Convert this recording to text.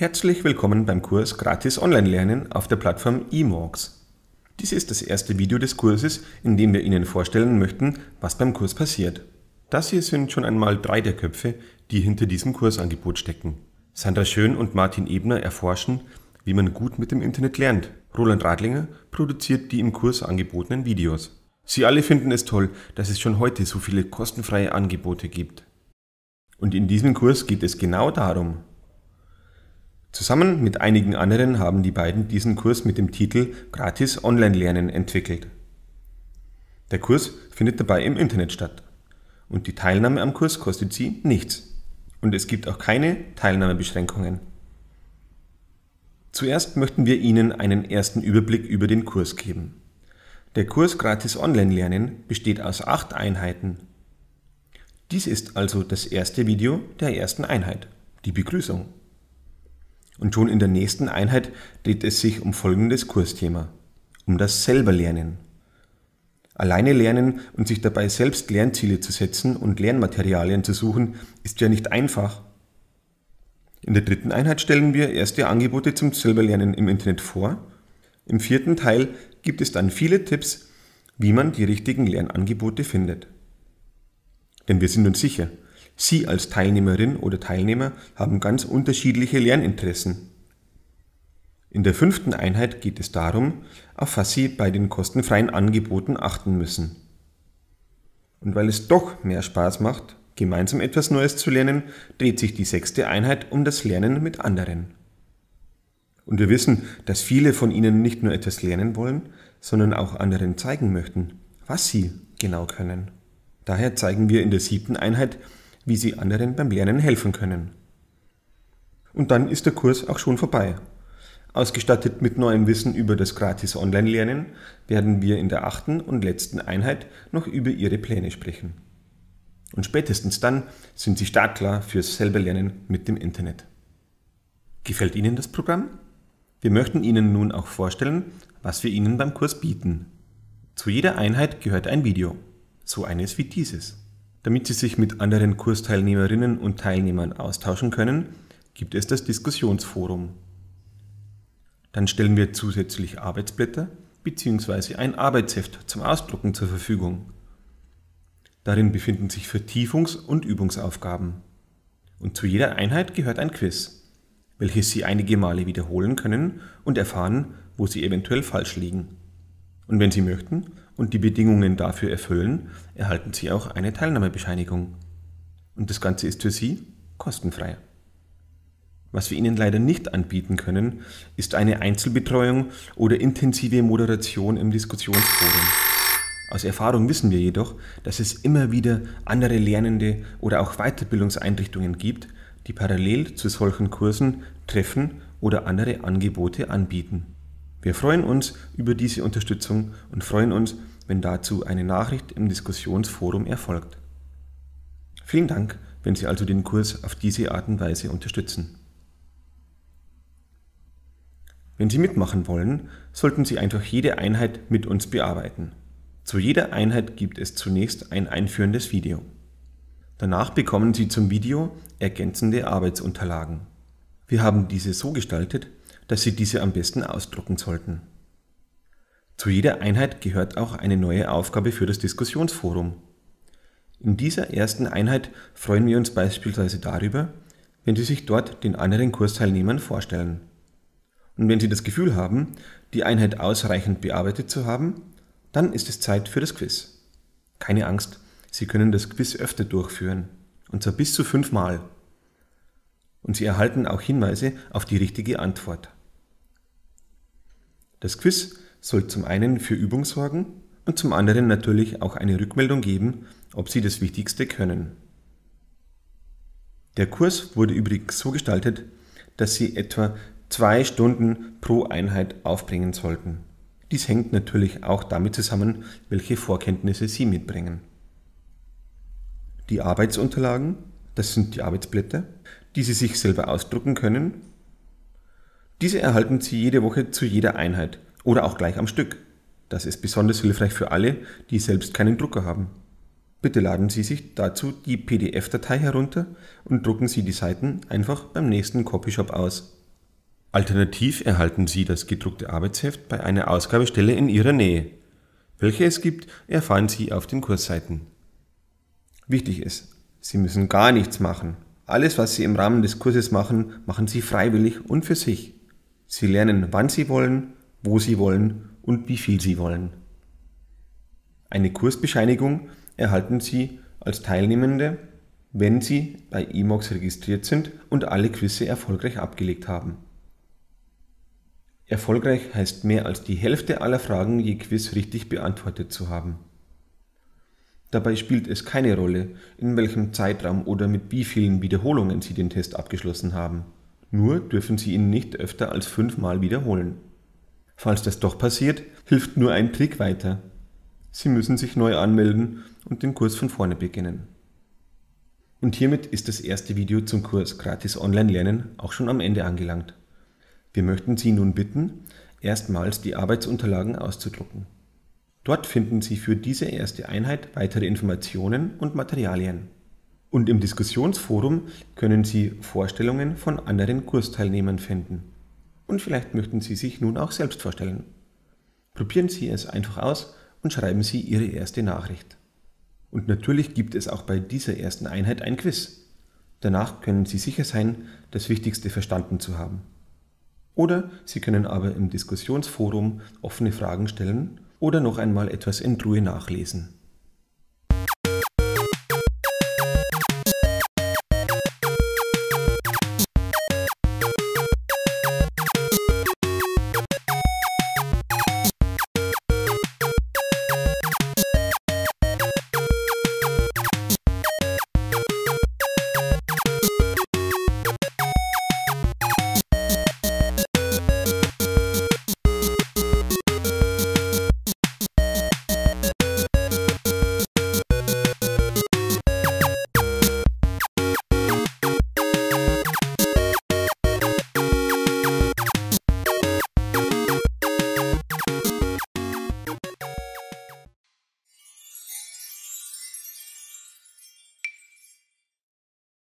Herzlich willkommen beim Kurs Gratis Online Lernen auf der Plattform eMorgs. Dies ist das erste Video des Kurses, in dem wir Ihnen vorstellen möchten, was beim Kurs passiert. Das hier sind schon einmal drei der Köpfe, die hinter diesem Kursangebot stecken. Sandra Schön und Martin Ebner erforschen, wie man gut mit dem Internet lernt. Roland Radlinger produziert die im Kurs angebotenen Videos. Sie alle finden es toll, dass es schon heute so viele kostenfreie Angebote gibt. Und in diesem Kurs geht es genau darum, Zusammen mit einigen anderen haben die beiden diesen Kurs mit dem Titel Gratis Online Lernen entwickelt. Der Kurs findet dabei im Internet statt und die Teilnahme am Kurs kostet sie nichts und es gibt auch keine Teilnahmebeschränkungen. Zuerst möchten wir Ihnen einen ersten Überblick über den Kurs geben. Der Kurs Gratis Online Lernen besteht aus acht Einheiten. Dies ist also das erste Video der ersten Einheit, die Begrüßung. Und schon in der nächsten Einheit dreht es sich um folgendes Kursthema, um das Selberlernen. Alleine lernen und sich dabei selbst Lernziele zu setzen und Lernmaterialien zu suchen, ist ja nicht einfach. In der dritten Einheit stellen wir erste Angebote zum Selberlernen im Internet vor. Im vierten Teil gibt es dann viele Tipps, wie man die richtigen Lernangebote findet. Denn wir sind uns sicher, Sie als Teilnehmerin oder Teilnehmer haben ganz unterschiedliche Lerninteressen. In der fünften Einheit geht es darum, auf was Sie bei den kostenfreien Angeboten achten müssen. Und weil es doch mehr Spaß macht, gemeinsam etwas Neues zu lernen, dreht sich die sechste Einheit um das Lernen mit anderen. Und wir wissen, dass viele von Ihnen nicht nur etwas lernen wollen, sondern auch anderen zeigen möchten, was sie genau können. Daher zeigen wir in der siebten Einheit wie sie anderen beim Lernen helfen können. Und dann ist der Kurs auch schon vorbei. Ausgestattet mit neuem Wissen über das gratis Online-Lernen werden wir in der achten und letzten Einheit noch über Ihre Pläne sprechen. Und spätestens dann sind Sie startklar fürs selber Lernen mit dem Internet. Gefällt Ihnen das Programm? Wir möchten Ihnen nun auch vorstellen, was wir Ihnen beim Kurs bieten. Zu jeder Einheit gehört ein Video, so eines wie dieses. Damit sie sich mit anderen Kursteilnehmerinnen und Teilnehmern austauschen können, gibt es das Diskussionsforum. Dann stellen wir zusätzlich Arbeitsblätter bzw. ein Arbeitsheft zum Ausdrucken zur Verfügung. Darin befinden sich Vertiefungs- und Übungsaufgaben. Und zu jeder Einheit gehört ein Quiz, welches Sie einige Male wiederholen können und erfahren, wo Sie eventuell falsch liegen. Und wenn Sie möchten, und die Bedingungen dafür erfüllen, erhalten Sie auch eine Teilnahmebescheinigung. Und das Ganze ist für Sie kostenfrei. Was wir Ihnen leider nicht anbieten können, ist eine Einzelbetreuung oder intensive Moderation im Diskussionsforum. Aus Erfahrung wissen wir jedoch, dass es immer wieder andere Lernende oder auch Weiterbildungseinrichtungen gibt, die parallel zu solchen Kursen Treffen oder andere Angebote anbieten. Wir freuen uns über diese Unterstützung und freuen uns, wenn dazu eine Nachricht im Diskussionsforum erfolgt. Vielen Dank, wenn Sie also den Kurs auf diese Art und Weise unterstützen. Wenn Sie mitmachen wollen, sollten Sie einfach jede Einheit mit uns bearbeiten. Zu jeder Einheit gibt es zunächst ein einführendes Video. Danach bekommen Sie zum Video ergänzende Arbeitsunterlagen. Wir haben diese so gestaltet, dass Sie diese am besten ausdrucken sollten. Zu jeder Einheit gehört auch eine neue Aufgabe für das Diskussionsforum. In dieser ersten Einheit freuen wir uns beispielsweise darüber, wenn Sie sich dort den anderen Kursteilnehmern vorstellen. Und wenn Sie das Gefühl haben, die Einheit ausreichend bearbeitet zu haben, dann ist es Zeit für das Quiz. Keine Angst, Sie können das Quiz öfter durchführen, und zwar bis zu fünfmal. Und Sie erhalten auch Hinweise auf die richtige Antwort. Das Quiz soll zum einen für Übung sorgen und zum anderen natürlich auch eine Rückmeldung geben, ob Sie das Wichtigste können. Der Kurs wurde übrigens so gestaltet, dass Sie etwa zwei Stunden pro Einheit aufbringen sollten. Dies hängt natürlich auch damit zusammen, welche Vorkenntnisse Sie mitbringen. Die Arbeitsunterlagen, das sind die Arbeitsblätter, die Sie sich selber ausdrucken können diese erhalten Sie jede Woche zu jeder Einheit oder auch gleich am Stück. Das ist besonders hilfreich für alle, die selbst keinen Drucker haben. Bitte laden Sie sich dazu die PDF-Datei herunter und drucken Sie die Seiten einfach beim nächsten Copyshop aus. Alternativ erhalten Sie das gedruckte Arbeitsheft bei einer Ausgabestelle in Ihrer Nähe. Welche es gibt, erfahren Sie auf den Kursseiten. Wichtig ist, Sie müssen gar nichts machen. Alles, was Sie im Rahmen des Kurses machen, machen Sie freiwillig und für sich. Sie lernen, wann sie wollen, wo sie wollen und wie viel sie wollen. Eine Kursbescheinigung erhalten Sie als Teilnehmende, wenn Sie bei EMOX registriert sind und alle Quizze erfolgreich abgelegt haben. Erfolgreich heißt mehr als die Hälfte aller Fragen je Quiz richtig beantwortet zu haben. Dabei spielt es keine Rolle, in welchem Zeitraum oder mit wie vielen Wiederholungen Sie den Test abgeschlossen haben nur dürfen Sie ihn nicht öfter als fünfmal wiederholen. Falls das doch passiert, hilft nur ein Trick weiter. Sie müssen sich neu anmelden und den Kurs von vorne beginnen. Und hiermit ist das erste Video zum Kurs Gratis Online Lernen auch schon am Ende angelangt. Wir möchten Sie nun bitten, erstmals die Arbeitsunterlagen auszudrucken. Dort finden Sie für diese erste Einheit weitere Informationen und Materialien und im Diskussionsforum können Sie Vorstellungen von anderen Kursteilnehmern finden. Und vielleicht möchten Sie sich nun auch selbst vorstellen. Probieren Sie es einfach aus und schreiben Sie Ihre erste Nachricht. Und natürlich gibt es auch bei dieser ersten Einheit ein Quiz. Danach können Sie sicher sein, das Wichtigste verstanden zu haben. Oder Sie können aber im Diskussionsforum offene Fragen stellen oder noch einmal etwas in Ruhe nachlesen.